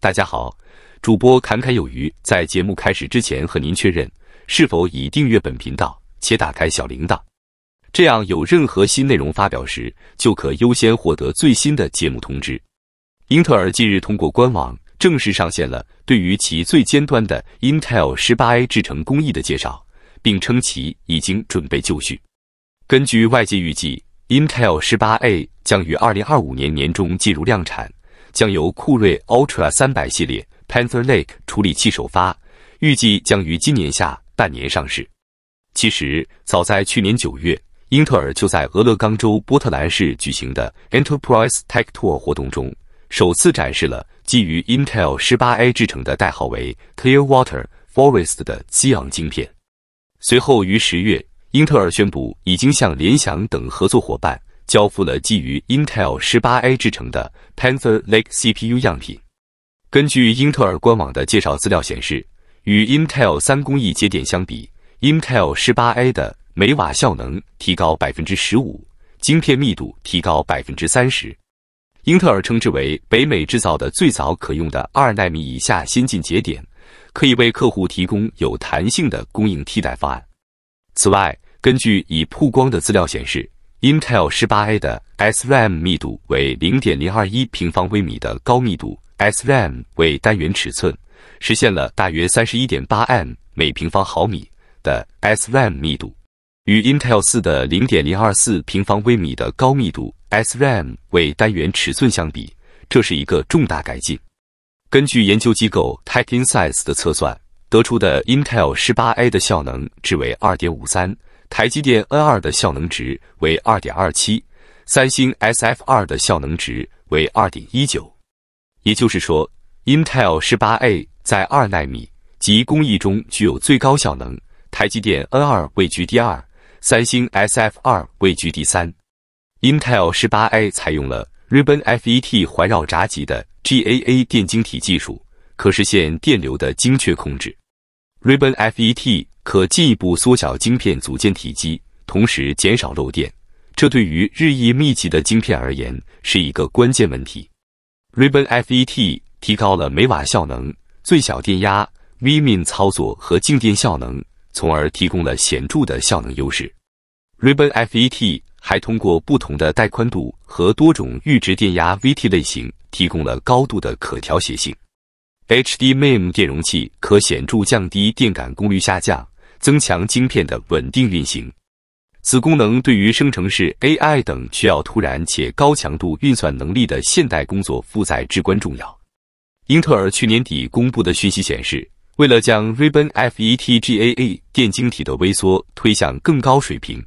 大家好，主播侃侃有余。在节目开始之前，和您确认是否已订阅本频道且打开小铃铛，这样有任何新内容发表时，就可优先获得最新的节目通知。英特尔近日通过官网正式上线了对于其最尖端的 Intel 十八 A 制程工艺的介绍，并称其已经准备就绪。根据外界预计，Intel 十八 A 将于二零二五年年中进入量产。将由酷睿 Ultra 300系列 Panther Lake 处理器首发，预计将于今年下半年上市。其实早在去年九月，英特尔就在俄勒冈州波特兰市举行的 Enterprise Tech Tour 活动中，首次展示了基于 Intel 18A 制成的代号为 Clearwater Forest 的激昂晶片。随后于十月，英特尔宣布已经向联想等合作伙伴。交付了基于 Intel 十八 A 制成的 Panther Lake CPU 样品。根据英特尔官网的介绍，资料显示，与 Intel 三工艺节点相比，Intel 十八 A 的每瓦效能提高百分之十五，晶片密度提高百分之三十。英特尔称之为北美制造的最早可用的二纳米以下先进节点，可以为客户提供有弹性的供应替代方案。此外，根据已曝光的资料显示，Intel 18A 的 SRAM 密度为0.021平方微米的高密度 SRAM 为单元尺寸，实现了大约 31.8M 每平方毫米的 SRAM 密度，与 Intel 4的0.024平方微米的高密度 SRAM 为单元尺寸相比，这是一个重大改进。根据研究机构 TechInsights 的测算得出的 Intel 18A 的效能值为2.53。台积电 N 二的效能值为二点二七，三星 S F 二的效能值为二点一九，也就是说，Intel 十八 A 在二纳米及工艺中具有最高效能，台积电 N 二位居第二，三星 S F 二位居第三。Intel 十八 A 采用了 Ribbon FET 环绕闸极的 GAA 电晶体技术，可实现电流的精确控制。Ribbon FET 可进一步缩小晶片组件体积，同时减少漏电。这对于日益密集的晶片而言是一个关键问题。Ribbon FET 提高了每瓦效能、最小电压 Vmin 操作和静电效能，从而提供了显著的效能优势。Ribbon FET 还通过不同的带宽度和多种阈值电压 VT 类型，提供了高度的可调谐性。HD m i m 电容器可显著降低电感功率下降。增强晶片的稳定运行，此功能对于生成式 AI 等需要突然且高强度运算能力的现代工作负载至关重要。英特尔去年底公布的讯息显示，为了将 r e b o n FETGAA 电晶体的微缩推向更高水平，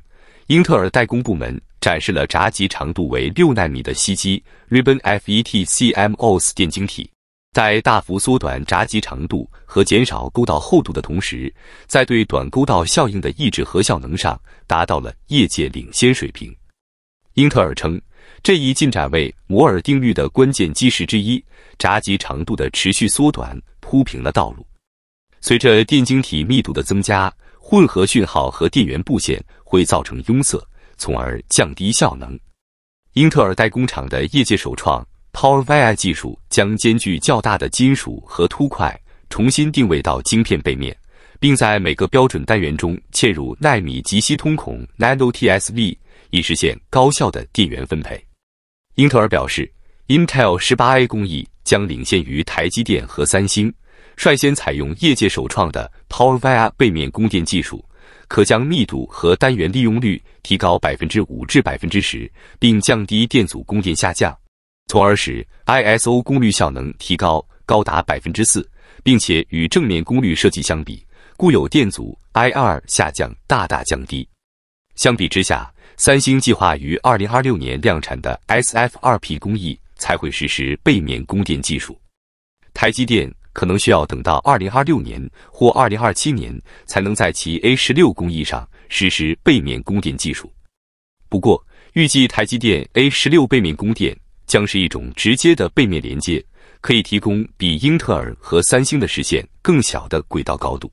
英特尔代工部门展示了闸极长度为六纳米的锡基 r e b o n FETCMOS 电晶体。在大幅缩短闸极长度和减少沟道厚度的同时，在对短沟道效应的抑制和效能上达到了业界领先水平。英特尔称，这一进展为摩尔定律的关键基石之一——闸极长度的持续缩短铺平了道路。随着电晶体密度的增加，混合讯号和电源布线会造成拥塞，从而降低效能。英特尔代工厂的业界首创。PowerVia 技术将兼具较大的金属和凸块重新定位到晶片背面，并在每个标准单元中嵌入纳米级吸通孔 NanoTSV，以实现高效的电源分配。英特尔表示，Intel 18A 工艺将领先于台积电和三星，率先采用业界首创的 PowerVia 背面供电技术，可将密度和单元利用率提高百分之五至百分之十，并降低电阻供电下降。从而使 I S O 功率效能提高高达百分之四，并且与正面功率设计相比，固有电阻 I R 下降大大降低。相比之下，三星计划于二零二六年量产的 S F 2 P 工艺才会实施背面供电技术，台积电可能需要等到二零二六年或二零二七年才能在其 A 十六工艺上实施背面供电技术。不过，预计台积电 A 十六背面供电。将是一种直接的背面连接，可以提供比英特尔和三星的实现更小的轨道高度。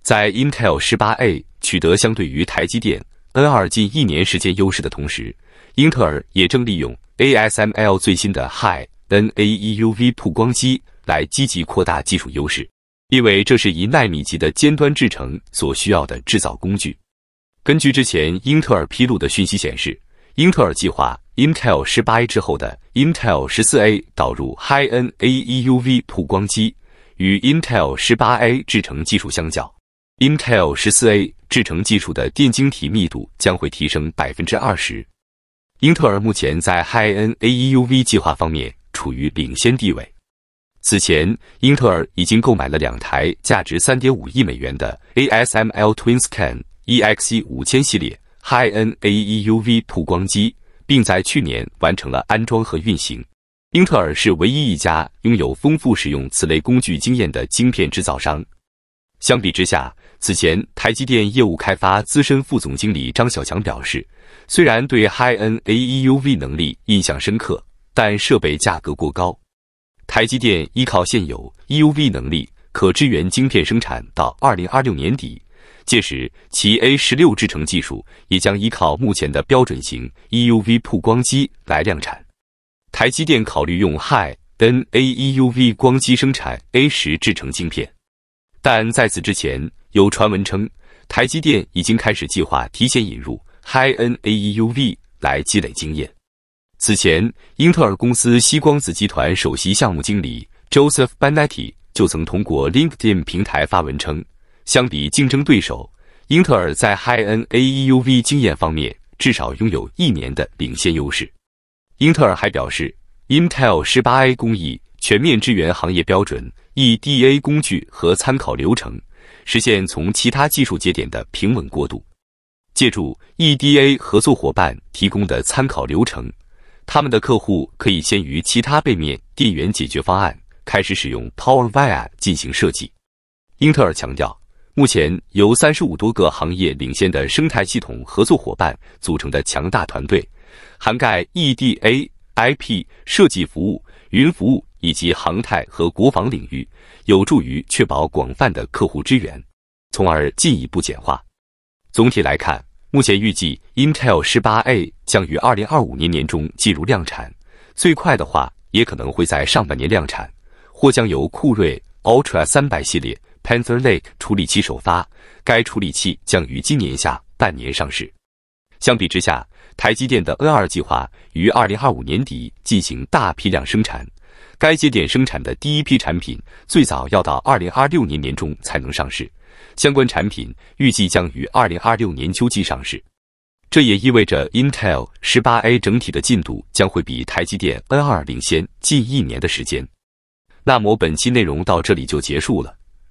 在 Intel 18A 取得相对于台积电 N2 近一年时间优势的同时，英特尔也正利用 ASML 最新的 High NA EUV 曝光机来积极扩大技术优势，因为这是一纳米级的尖端制成所需要的制造工具。根据之前英特尔披露的讯息显示，英特尔计划。Intel 十八 A 之后的 Intel 十四 A 导入 HiN A E U V 曝光机，与 Intel 十八 A 制程技术相较，Intel 十四 A 制程技术的电晶体密度将会提升百分之二十。英特尔目前在 HiN A E U V 计划方面处于领先地位。此前，英特尔已经购买了两台价值三点五亿美元的 ASML Twinscan EX e 五千系列 HiN A E U V 曝光机。并在去年完成了安装和运行。英特尔是唯一一家拥有丰富使用此类工具经验的晶片制造商。相比之下，此前台积电业务开发资深副总经理张小强表示，虽然对 HiN A E U V 能力印象深刻，但设备价格过高。台积电依靠现有 E U V 能力，可支援晶片生产到二零二六年底。届时，其 A 十六制程技术也将依靠目前的标准型 EUV 曝光机来量产。台积电考虑用 HiN A EUV 光机生产 A 十制程晶片，但在此之前，有传闻称台积电已经开始计划提前引入 HiN A EUV 来积累经验。此前，英特尔公司西光子集团首席项目经理 Joseph Bennett 就曾通过 LinkedIn 平台发文称。相比竞争对手，英特尔在 HiN g h A E U V 经验方面至少拥有一年的领先优势。英特尔还表示，Intel 十八 A 工艺全面支援行业标准 E D A 工具和参考流程，实现从其他技术节点的平稳过渡。借助 E D A 合作伙伴提供的参考流程，他们的客户可以先于其他背面电源解决方案开始使用 PowerVia 进行设计。英特尔强调。目前由三十五多个行业领先的生态系统合作伙伴组成的强大团队，涵盖 EDA、IP 设计服务、云服务以及航太和国防领域，有助于确保广泛的客户资源，从而进一步简化。总体来看，目前预计 Intel 18A 将于二零二五年年中进入量产，最快的话也可能会在上半年量产，或将由酷睿 Ultra 三百系列。Tensor Lake 处理器首发，该处理器将于今年下半年上市。相比之下，台积电的 N2 计划于2025年底进行大批量生产，该节点生产的第一批产品最早要到2026年年中才能上市，相关产品预计将于2026年秋季上市。这也意味着 Intel 18A 整体的进度将会比台积电 N2 领先近一年的时间。那么本期内容到这里就结束了。